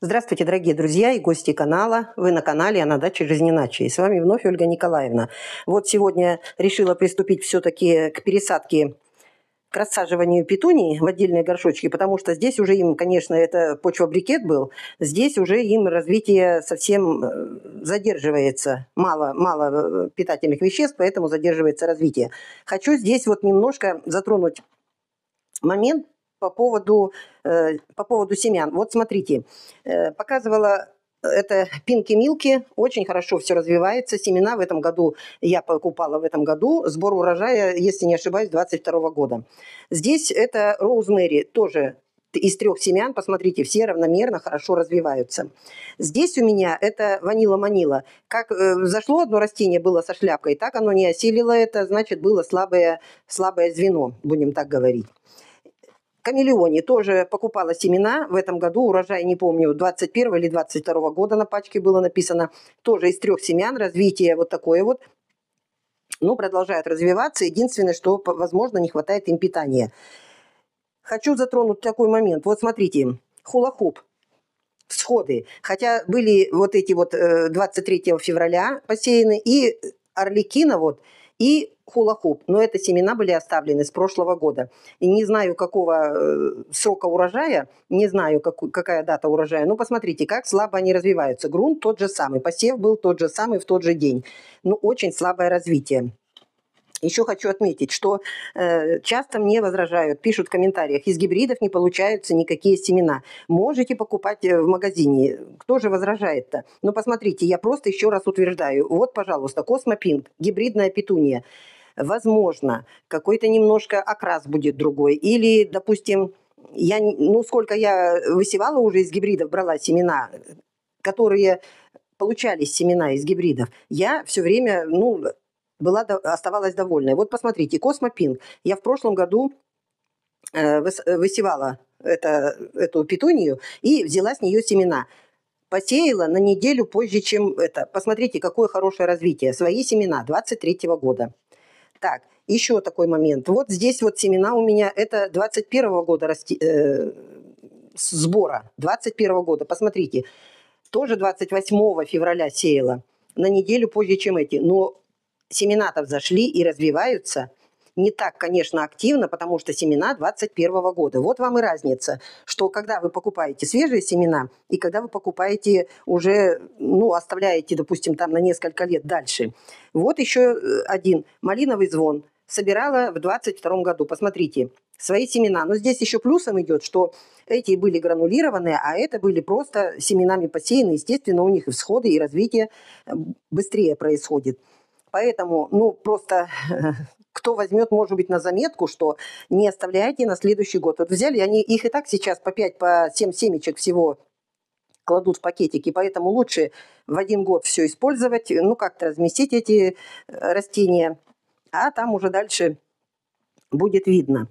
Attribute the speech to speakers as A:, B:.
A: Здравствуйте, дорогие друзья и гости канала. Вы на канале «А на даче жизнь иначе». И с вами вновь Ольга Николаевна. Вот сегодня решила приступить все-таки к пересадке к рассаживанию петуний в отдельные горшочки, потому что здесь уже им, конечно, это почва-брикет был, здесь уже им развитие совсем э, задерживается. Мало, мало э, питательных веществ, поэтому задерживается развитие. Хочу здесь вот немножко затронуть момент по поводу, э, по поводу семян. Вот смотрите, э, показывала это пинки-милки, очень хорошо все развивается. Семена в этом году я покупала в этом году. Сбор урожая, если не ошибаюсь, 22 года. Здесь это роузмери, тоже из трех семян, посмотрите, все равномерно хорошо развиваются. Здесь у меня это ванила-манила. Как э, зашло одно растение было со шляпкой, так оно не осилило это, значит, было слабое, слабое звено, будем так говорить. Камелеоне тоже покупала семена. В этом году урожай, не помню, 21 или 22 года на пачке было написано. Тоже из трех семян развитие вот такое вот. Но продолжают развиваться. Единственное, что, возможно, не хватает им питания. Хочу затронуть такой момент. Вот смотрите, хула всходы. Хотя были вот эти вот 23 э, февраля посеяны и орликина вот, и хула но это семена были оставлены с прошлого года. И не знаю, какого э, срока урожая, не знаю, как, какая дата урожая, но посмотрите, как слабо они развиваются. Грунт тот же самый, посев был тот же самый в тот же день, но ну, очень слабое развитие. Еще хочу отметить, что э, часто мне возражают, пишут в комментариях, из гибридов не получаются никакие семена. Можете покупать э, в магазине. Кто же возражает-то? Но посмотрите, я просто еще раз утверждаю. Вот, пожалуйста, Космопинг, гибридная петуния возможно, какой-то немножко окрас будет другой. Или, допустим, я, ну, сколько я высевала уже из гибридов, брала семена, которые получались семена из гибридов, я все время, ну, была, оставалась довольная. Вот посмотрите, Космопинг. Я в прошлом году э, высевала это, эту петунию и взяла с нее семена. Посеяла на неделю позже, чем это. Посмотрите, какое хорошее развитие. Свои семена 23 года так, еще такой момент. Вот здесь вот семена у меня, это 21 года расти, э, сбора, 21 года, посмотрите. Тоже 28 февраля сеяла, на неделю позже, чем эти. Но семена-то взошли и развиваются – не так, конечно, активно, потому что семена 2021 года. Вот вам и разница, что когда вы покупаете свежие семена и когда вы покупаете уже, ну, оставляете, допустим, там на несколько лет дальше. Вот еще э, один. Малиновый звон. Собирала в 2022 году. Посмотрите, свои семена. Но здесь еще плюсом идет, что эти были гранулированные, а это были просто семенами посеяны. Естественно, у них и всходы, и развитие э, быстрее происходит. Поэтому, ну, просто кто возьмет, может быть, на заметку, что не оставляйте на следующий год. Вот взяли, они их и так сейчас по 5, по 7 семечек всего кладут в пакетики, поэтому лучше в один год все использовать, ну как-то разместить эти э, растения, а там уже дальше будет видно.